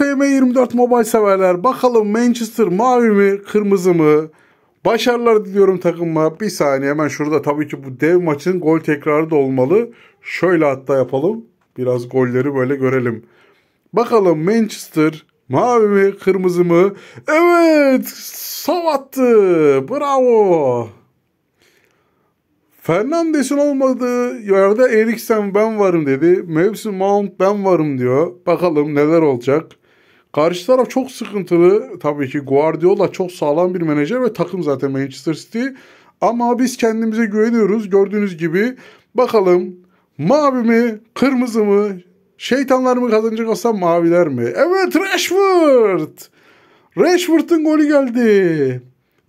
FM24 Mobile severler bakalım Manchester mavi mi kırmızı mı? Başarılar diliyorum takımıma. Bir saniye hemen şurada tabii ki bu dev maçın gol tekrarı da olmalı. Şöyle hatta yapalım. Biraz golleri böyle görelim. Bakalım Manchester mavi mi kırmızı mı? Evet savattı. Bravo. Fernandes'in olmadığı yerde Eriksen ben varım dedi. Mevsim Mount ben varım diyor. Bakalım neler olacak. Karşı taraf çok sıkıntılı. Tabii ki Guardiola çok sağlam bir menajer ve takım zaten Manchester City. Ama biz kendimize güveniyoruz. Gördüğünüz gibi bakalım mavi mi, kırmızı mı, şeytanlar mı kazanacak olsa maviler mi? Evet Rashford! Rashford'un golü geldi.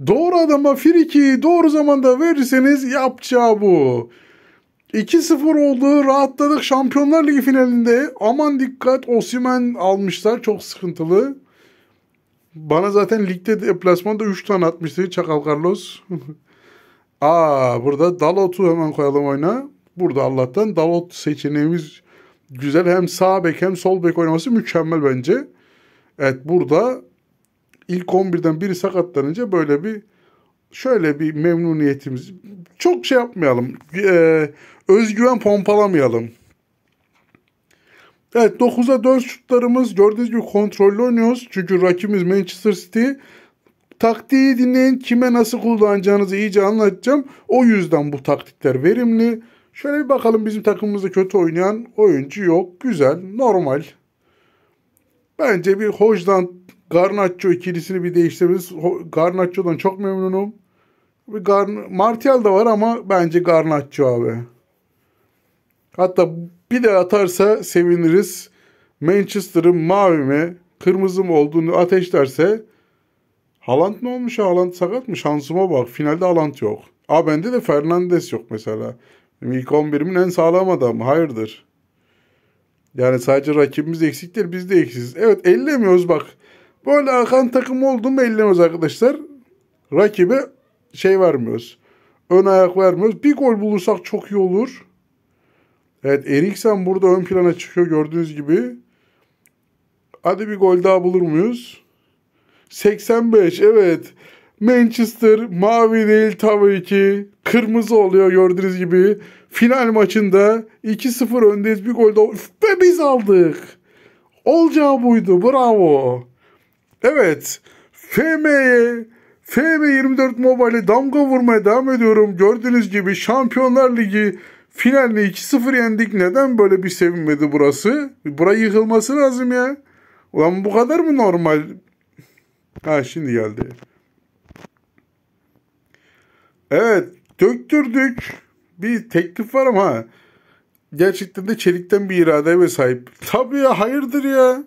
Doğru adama friki doğru zamanda verirseniz yapacağı bu. 2-0 oldu. Rahatladık. Şampiyonlar Ligi finalinde. Aman dikkat. Osimen almışlar. Çok sıkıntılı. Bana zaten ligde deplasmanda 3 tane atmıştı. Çakal Carlos. Aa burada Dalot'u hemen koyalım oyuna. Burada Allah'tan Dalot seçeneğimiz güzel. Hem sağ bek hem sol bek oynaması mükemmel bence. Evet burada ilk 11'den biri sakatlanınca böyle bir şöyle bir memnuniyetimiz. Çok şey yapmayalım. E, özgüven pompalamayalım. Evet 9'a 4 şutlarımız gördüğünüz gibi kontrollü oynuyoruz. Çünkü rakibimiz Manchester City. Taktiği dinleyin kime nasıl kullanacağınızı iyice anlatacağım. O yüzden bu taktikler verimli. Şöyle bir bakalım bizim takımımızda kötü oynayan oyuncu yok. Güzel, normal. Bence bir Hojland Garnaccio ikilisini bir değiştirebiliriz Garnaccio'dan çok memnunum bir Martial da var ama bence Garnaccio abi. Hatta bir de atarsa seviniriz. Manchester'ın mavi mi, kırmızı mı olduğunu ateşlerse Haaland ne olmuş ya? Haaland sakat mı? Şansıma bak. Finalde Haaland yok. Aa bende de Fernandes yok mesela. İlk 11'imin en sağlam adamı. Hayırdır? Yani sadece rakibimiz eksik değil. Biz de eksiz. Evet ellemiyoruz bak. Böyle akan takım oldu mu ellemiyoruz arkadaşlar. Rakibe şey vermiyoruz. Ön ayak vermiyoruz. Bir gol bulursak çok iyi olur. Evet Eriksen burada ön plana çıkıyor gördüğünüz gibi. Hadi bir gol daha bulur muyuz? 85 evet. Manchester mavi değil tabii ki. Kırmızı oluyor gördüğünüz gibi. Final maçında 2-0 öndeyiz. Bir gol daha. Ve biz aldık. Olacağı buydu. Bravo. Evet. FM'ye FM 24 Mobile'e damga vurmaya devam ediyorum. Gördüğünüz gibi Şampiyonlar Ligi finalini 2-0 yendik. Neden böyle bir sevinmedi burası? Buraya yıkılması lazım ya. Ulan bu kadar mı normal? Ha şimdi geldi. Evet döktürdük. Bir teklif var ama gerçekten de çelikten bir iradeye sahip. Tabii ya hayırdır ya.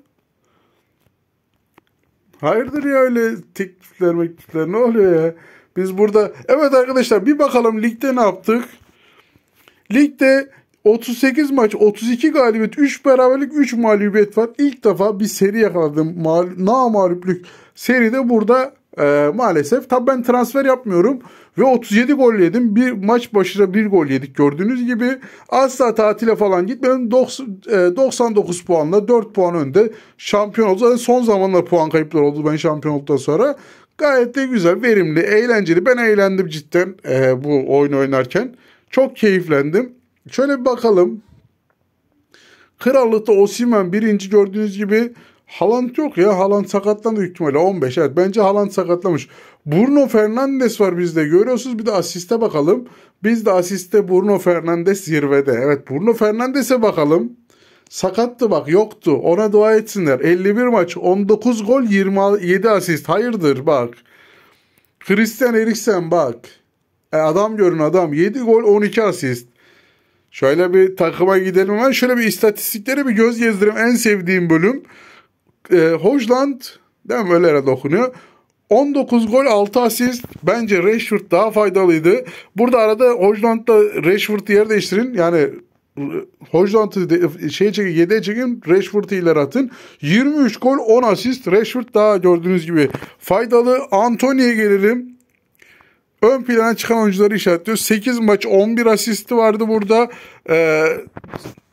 Hayırdır ya öyle teklifler meklifler ne oluyor ya? Biz burada evet arkadaşlar bir bakalım ligde ne yaptık? Ligde 38 maç 32 galibiyet 3 beraberlik 3 mağlubiyet var. İlk defa bir seri yakaladım. Mal, na mağluplük seri de burada e, maalesef tabi ben transfer yapmıyorum ve 37 gol yedim. Bir maç başına bir gol yedik gördüğünüz gibi. Asla tatile falan gitmedim. 99 e, puanla 4 puan önde şampiyon oldu. Zaten son zamanlar puan kayıpları oldu ben şampiyon olduktan sonra. Gayet de güzel, verimli, eğlenceli. Ben eğlendim cidden e, bu oyun oynarken. Çok keyiflendim. Şöyle bir bakalım. Krallıkta Osimen birinci gördüğünüz gibi Haaland yok ya. Haaland sakatlandı büyük ihtimalle. 15 evet. Bence Haaland sakatlamış. Bruno Fernandes var bizde. Görüyorsunuz bir de asiste bakalım. biz de asiste Bruno Fernandes zirvede. Evet Bruno Fernandes'e bakalım. Sakattı bak yoktu. Ona dua etsinler. 51 maç 19 gol 27 asist. Hayırdır bak. Christian Eriksen bak. E adam görün adam. 7 gol 12 asist. Şöyle bir takıma gidelim hemen. Şöyle bir istatistikleri bir göz gezdirelim. En sevdiğim bölüm e, Hojland değil mi öyle herhalde okunuyor. 19 gol 6 asist. Bence Rashford daha faydalıydı. Burada arada Hojland'da Rashford'u yer değiştirin. Yani e, Hojland'ı şey çekin 7'ye çekin Rashford'u ileri atın. 23 gol 10 asist. Rashford daha gördüğünüz gibi faydalı. Anthony'ye gelelim. Ön plana çıkan oyuncuları işaretliyor. 8 maç 11 asisti vardı burada. Ee,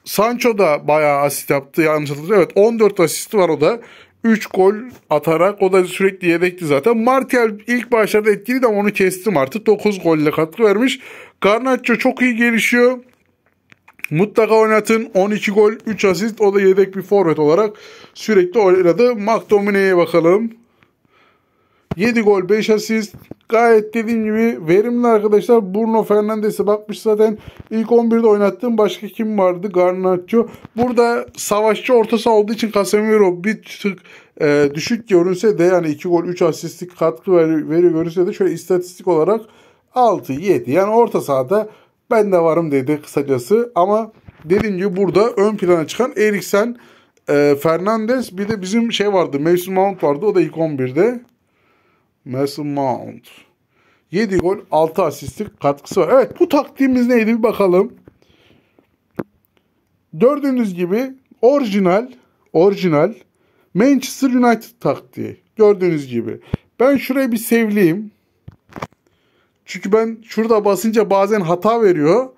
Sancho da bayağı asist yaptı yanlış hatırlıyorum. Evet 14 asisti var o da. 3 gol atarak o da sürekli yedekti zaten. Martial ilk başlarda etkili de onu kestim artık. 9 golle katkı vermiş. Garnacho çok iyi gelişiyor. Mutlaka oynatın. 12 gol, 3 asist. O da yedek bir forvet olarak sürekli oynadı. McTominay'e bakalım. 7 gol 5 asist. Gayet dediğim gibi verimli arkadaşlar. Bruno Fernandes'e bakmış zaten. İlk 11'de oynattığım başka kim vardı? Garnaccio. Burada savaşçı orta olduğu için Casemiro bir tık e, düşük görünse de yani 2 gol 3 asistlik katkı veriyor, veriyor görünse de şöyle istatistik olarak 6 7 yani orta sahada ben de varım dedi kısacası ama dediğim gibi burada ön plana çıkan Eriksen, e, Fernandes bir de bizim şey vardı Mason Mount vardı o da ilk 11'de. Mason Mount. 7 gol 6 asistlik katkısı var. Evet bu taktiğimiz neydi bir bakalım. Gördüğünüz gibi orijinal orijinal Manchester United taktiği. Gördüğünüz gibi. Ben şuraya bir sevleyeyim. Çünkü ben şurada basınca bazen hata veriyor.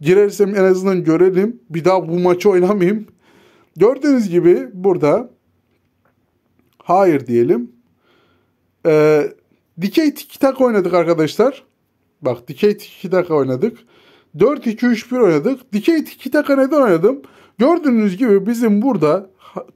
Girersem en azından görelim. Bir daha bu maçı oynamayayım. Gördüğünüz gibi burada hayır diyelim. Ee, dikey tiki tak oynadık arkadaşlar. Bak dikey tiki tak oynadık. 4-2-3-1 oynadık. Dikey tiki taka neden oynadım? Gördüğünüz gibi bizim burada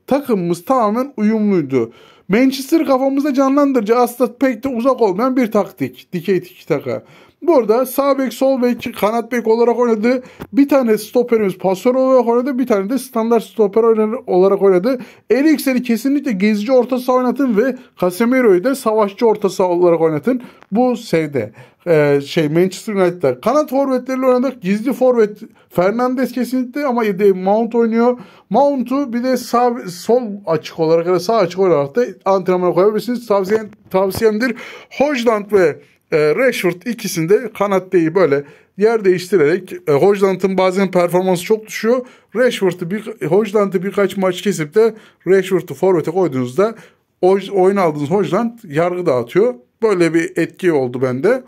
takımımız tamamen uyumluydu. Manchester kafamızda canlandırıcı aslında pek de uzak olmayan bir taktik. Dikey tiki taka. Burada sağ bek, sol bek, kanat bek olarak oynadı. Bir tane stoperimiz pasör olarak oynadı. Bir tane de standart stoper olarak oynadı. Eriksen'i kesinlikle gezici orta saha oynatın ve Casemiro'yu da savaşçı orta saha olarak oynatın. Bu şeyde e, şey Manchester United'da. Kanat forvetleriyle oynadık. Gizli forvet Fernandes kesinlikle ama Mount oynuyor. Mount'u bir de sağ, sol açık olarak ya da sağ açık olarak da antrenmana koyabilirsiniz. Tavsiyen, tavsiyemdir. Hojland ve e, Rashford ikisinde kanat değil böyle yer değiştirerek e, Hojland'ın bazen performansı çok düşüyor. Rashford'u bir Hojland'ı birkaç maç kesip de Rashford'u forvete koyduğunuzda o, oyun aldığınız Hojland yargı dağıtıyor. Böyle bir etki oldu bende.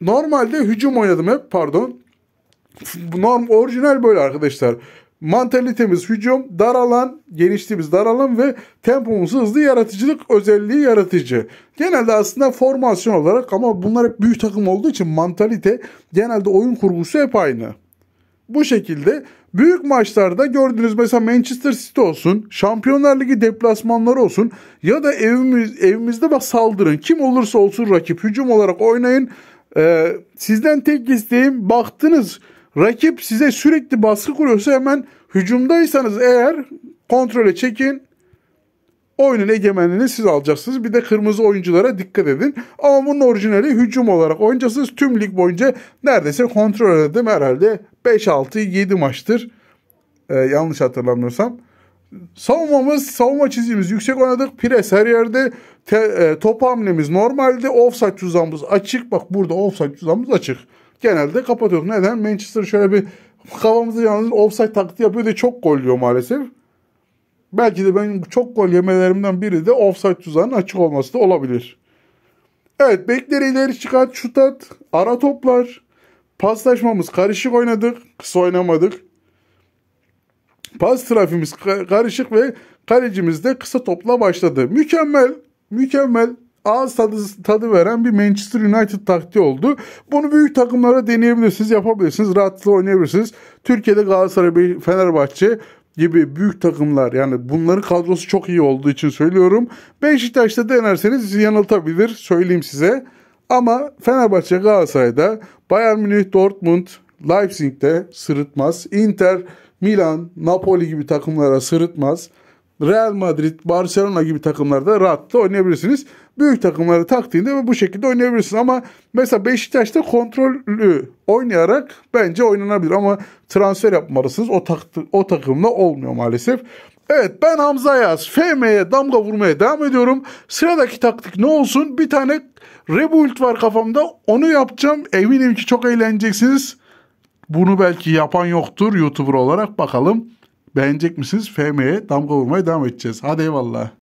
Normalde hücum oynadım hep pardon. Norm orijinal böyle arkadaşlar. Mantalitemiz hücum, dar alan, genişliğimiz dar alan ve tempomuz hızlı yaratıcılık özelliği yaratıcı. Genelde aslında formasyon olarak ama bunlar hep büyük takım olduğu için mantalite genelde oyun kurgusu hep aynı. Bu şekilde büyük maçlarda gördüğünüz mesela Manchester City olsun, Şampiyonlar Ligi deplasmanları olsun ya da evimiz, evimizde bak saldırın. Kim olursa olsun rakip hücum olarak oynayın. Ee, sizden tek isteğim baktınız Rakip size sürekli baskı kuruyorsa hemen hücumdaysanız eğer kontrole çekin. Oyunun egemenliğini siz alacaksınız. Bir de kırmızı oyunculara dikkat edin. Ama bunun orijinali hücum olarak oynayacaksınız. Tüm lig boyunca neredeyse kontrol edildim herhalde 5-6-7 maçtır. Ee, yanlış hatırlamıyorsam. Savunmamız, savunma çizgimiz yüksek oynadık. Pres her yerde. Te, e, top hamlemiz normaldi. Offside tuzağımız açık. Bak burada offside tuzağımız açık genelde kapatıyoruz. Neden? Manchester şöyle bir kafamızı yalnız offside taktiği yapıyor diye çok gol yiyor maalesef. Belki de benim çok gol yemelerimden biri de offside tuzağının açık olması da olabilir. Evet bekleri ileri çıkart, şut at, ara toplar. Paslaşmamız karışık oynadık, kısa oynamadık. Pas trafiğimiz karışık ve kalecimiz de kısa topla başladı. Mükemmel, mükemmel ağız tadı, tadı veren bir Manchester United taktiği oldu. Bunu büyük takımlara deneyebilirsiniz, yapabilirsiniz, rahatlıkla oynayabilirsiniz. Türkiye'de Galatasaray, Fenerbahçe gibi büyük takımlar yani bunların kadrosu çok iyi olduğu için söylüyorum. Beşiktaş'ta denerseniz sizi yanıltabilir söyleyeyim size. Ama Fenerbahçe Galatasaray'da Bayern Münih, Dortmund, Leipzig'de sırıtmaz. Inter, Milan, Napoli gibi takımlara sırıtmaz. Real Madrid, Barcelona gibi takımlarda rahatlıkla oynayabilirsiniz. Büyük takımları taktiğinde bu şekilde oynayabilirsiniz. Ama mesela Beşiktaş'ta kontrollü oynayarak bence oynanabilir. Ama transfer yapmalısınız. O, tak o takımla olmuyor maalesef. Evet ben Hamza Yaz. FM'ye damga vurmaya devam ediyorum. Sıradaki taktik ne olsun? Bir tane Rebuild var kafamda. Onu yapacağım. Eminim ki çok eğleneceksiniz. Bunu belki yapan yoktur YouTuber olarak. Bakalım Beğenecek misiniz? FM'ye damga vurmaya devam edeceğiz. Hadi eyvallah.